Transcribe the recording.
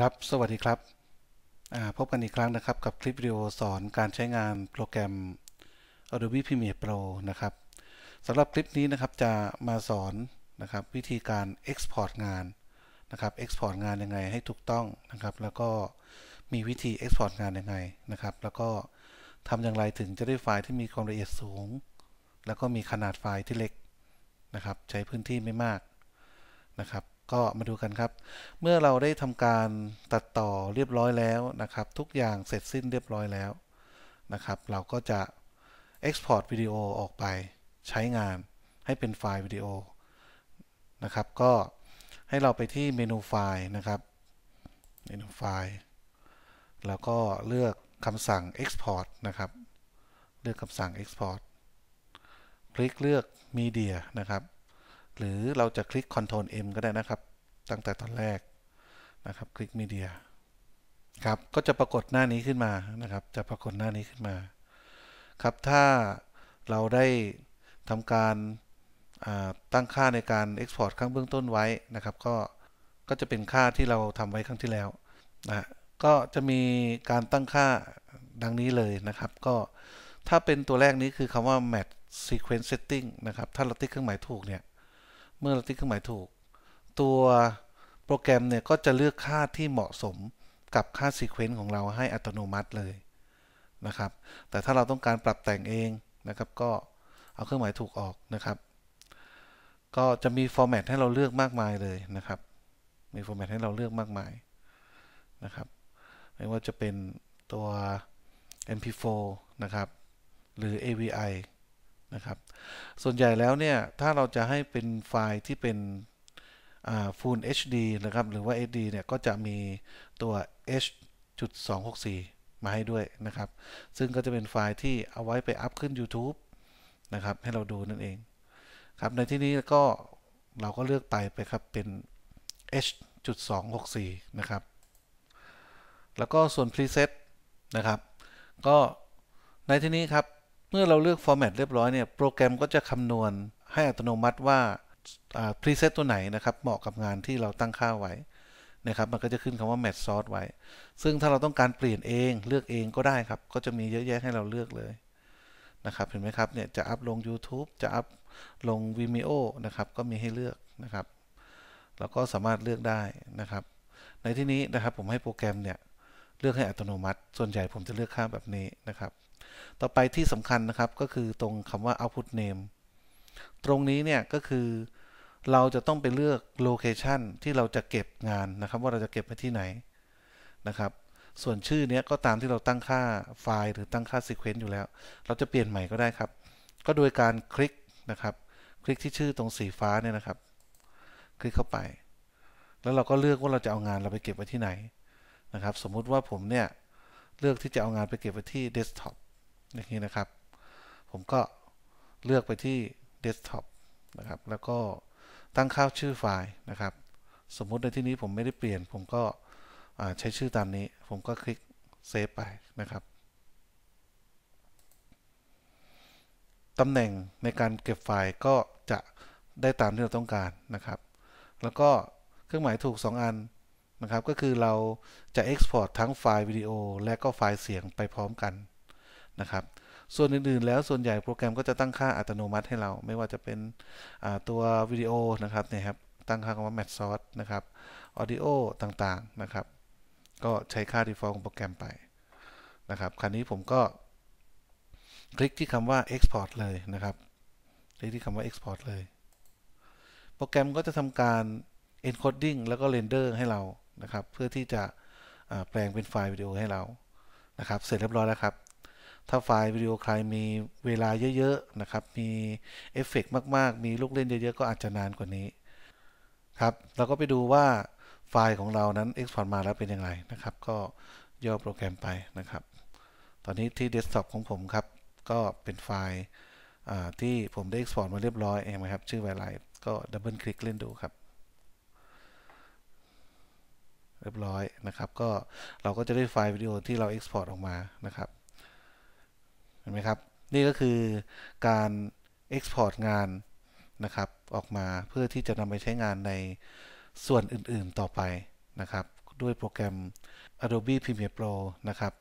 ครับ สวัสดีครับ พบกันอีกครั้งนะครับ กับคลิปวิดีโอสอนการใช้งานโปรแกรม Adobe Premiere Pro นะครับสำหรับคลิปนี้นะครับจะมาสอนนะครับวิธีการ Export งานนะครับ Export งานยังไงให้ถูกต้องนะครับ แล้วก็มีวิธี Export งานยังไงนะครับ แล้วก็ทำอย่างไรถึงจะได้ไฟล์ที่มีความละเอียดสูง แล้วก็มีขนาดไฟล์ที่เล็กนะครับ ใช้พื้นที่ไม่มากนะครับก็มาดูกันครับ เมื่อเราได้ทำการตัดต่อเรียบร้อยแล้วนะครับ ทุกอย่างเสร็จสิ้นเรียบร้อยแล้วนะครับ เราก็จะ Export วิดีโอออกไปใช้งานให้เป็นไฟล์วิดีโอนะครับก็ให้เราไปที่เมนูไฟล์นะครับเมนูไฟล์แล้วก็เลือกคำสั่ง Export นะครับ เลือกคำสั่ง Export คลิกเลือก Media นะครับหรือเราจะคลิก Ctrl M ก็ได้นะครับ ตั้งแต่ตอนแรกนะครับคลิก Media ครับก็จะปรากฏหน้านี้ขึ้นมานะครับจะปรากฏหน้านี้ขึ้นมาครับถ้าเราได้ทำการตั้งค่าในการ Export ข้างเบื้องต้นไว้นะครับ ก็ก็จะเป็นค่าที่เราทำไว้ครั้งที่แล้วนะก็จะมีการตั้งค่าดังนี้เลยนะครับก็ถ้าเป็นตัวแรกนี้คือคำว่า match sequence setting นะครับถ้าเราติ๊กเครื่องหมายถูกเนี่ยเมื่อเราติ๊กเครื่องหมายถูกตัวโปรแกรมเนี่ยก็จะเลือกค่าที่เหมาะสมกับค่าซีเควนซ์ของเราให้อัตโนมัติเลยนะครับ แต่ถ้าเราต้องการปรับแต่งเองนะครับ ก็เอาเครื่องหมายถูกออกนะครับ ก็จะมีฟอร์แมตให้เราเลือกมากมายเลยนะครับ มีฟอร์แมตให้เราเลือกมากมายนะครับไม่ว่าจะเป็นตัว MP4 นะครับหรือ AVI ะครับส่วนใหญ่แล้วเนี่ยถ้าเราจะให้เป็นไฟล์ที่เป็นฟูล HD นะครับ หรือว่า HD เนี่ยก็จะมีตัว h.264 มาให้ด้วยนะครับ ซึ่งก็จะเป็นไฟล์ที่เอาไว้ไปอัพขึ้น YouTube นะครับให้เราดูนั่นเองครับ ในที่นี้ก็เราก็เลือกไปไปครับเป็น h.264 นะครับ แล้วก็ส่วน preset นะครับก็ในที่นี้ครับมื่อเราเลือกฟอร์แมตเรียบร้อยเนี่ยโปรแกรมก็จะคำนวณ ให้อัตโนมัติว่าพรีเซตตัวไหนนะครับ เหมาะกับงานที่เราตั้งค่าไว้ นะครับ มันก็จะขึ้นคำว่า match source ไว้ ซึ่งถ้าเราต้องการเปลี่ยนเอง เลือกเองก็ได้ครับ ก็จะมีเยอะแยะให้เราเลือกเลยนะครับ เห็นไหมครับเนี่ยจะอัพลง YouTube จะอัพลง Vimeo นะครับก็มีให้เลือกนะครับ เราก็สามารถเลือกได้นะครับ ในที่นี้นะครับ ผมให้โปรแกรมเนี่ย เลือกให้อัตโนมัติส่วนใหญ่ ผมจะเลือกค่าแบบนี้นะครับต่อไปที่สำคัญนะครับก็คือตรงคำว่า output name ตรงนี้เนี่ยก็คือ เราจะต้องไปเลือก location ที่เราจะเก็บงานนะครับ ว่าเราจะเก็บไปที่ไหนนะครับ ส่วนชื่อเนี้ย ก็ตามที่เราตั้งค่าไฟล์ หรือตั้งค่าซีเควน c ์อยู่แล้ว เราจะเปลี่ยนใหม่ก็ได้ครับ ก็โดยการคลิกนะครับ คลิกที่ชื่อตรงสีฟ้าเนี่ยนะครับ คลิกเข้าไป แล้วเราก็เลือกว่าเราจะเอางานเราไปเก็บไว้ที่ไหนนะครับสมมุติว่าผมเนี่ยเลือกที่จะเอางานไปเก็บไว้ที่เดสก์ท็อปอย่างนี้นะครับ ผมก็เลือกไปที่ desktop นะครับ แล้วก็ตั้งค่าชื่อไฟล์นะครับ สมมุติในที่นี้ผมไม่ได้เปลี่ยน ผมก็ใช้ชื่อตามนี้ ผมก็คลิกเซฟไปนะครับ ตำแหน่งในการเก็บไฟล์ก็จะได้ตามที่เราต้องการนะครับ แล้วก็เครื่องหมายถูก 2 อันนะครับ ก็คือเราจะ Export ทั้งไฟล์วิดีโอ และก็ไฟล์เสียงไปพร้อมกันนะครับ ส่วนอื่น ๆ แล้วส่วนใหญ่โปรแกรมก็จะตั้งค่าอัตโนมัติให้เรา ไม่ว่าจะเป็นตัววิดีโอนะครับเนี่ยครับตั้งค่าคำว่า match source นะครับ audio ต่างๆ นะครับก็ใช้ค่า default ของโปรแกรมไปนะครับคราวนี้ผมก็ คลิกที่คำว่า export เลยนะครับ คลิกที่คำว่า export เลย โปรแกรมก็จะทำการ encoding แล้วก็ render ให้เรานะครับเพื่อที่จะแปลงเป็นไฟล์วิดีโอให้เรานะครับเสร็จเรียบร้อยแล้วครับถ้าไฟล์วิดีโอใครมีเวลาเยอะๆนะครับ มีเอฟเฟกมากๆ มีลูกเล่นเยอะๆก็อาจจะนานกว่านี้ครับ เราก็ไปดูว่าไฟล์ของเรานั้น Export มาแล้วเป็นยังไงนะครับ ก็ย่อโปรแกรมไปนะครับ ตอนนี้ที่เดสก์ท็อปของผมครับ ก็เป็นไฟล์ที่ผมได้ Export มาเรียบร้อยเองนะครับ ชื่อไวไลก็ดับเบิลคลิกเล่นดูครับ เรียบร้อยนะครับ ก็เราก็จะได้ไฟล์วิดีโอที่เรา Export ออกมานะครับเห็นไหมครับ นี่ก็คือการ Export งานนะครับ ออกมาเพื่อที่จะนำไปใช้งานในส่วนอื่นๆต่อไปนะครับ ด้วยโปรแกรม Adobe Premiere Pro นะครับ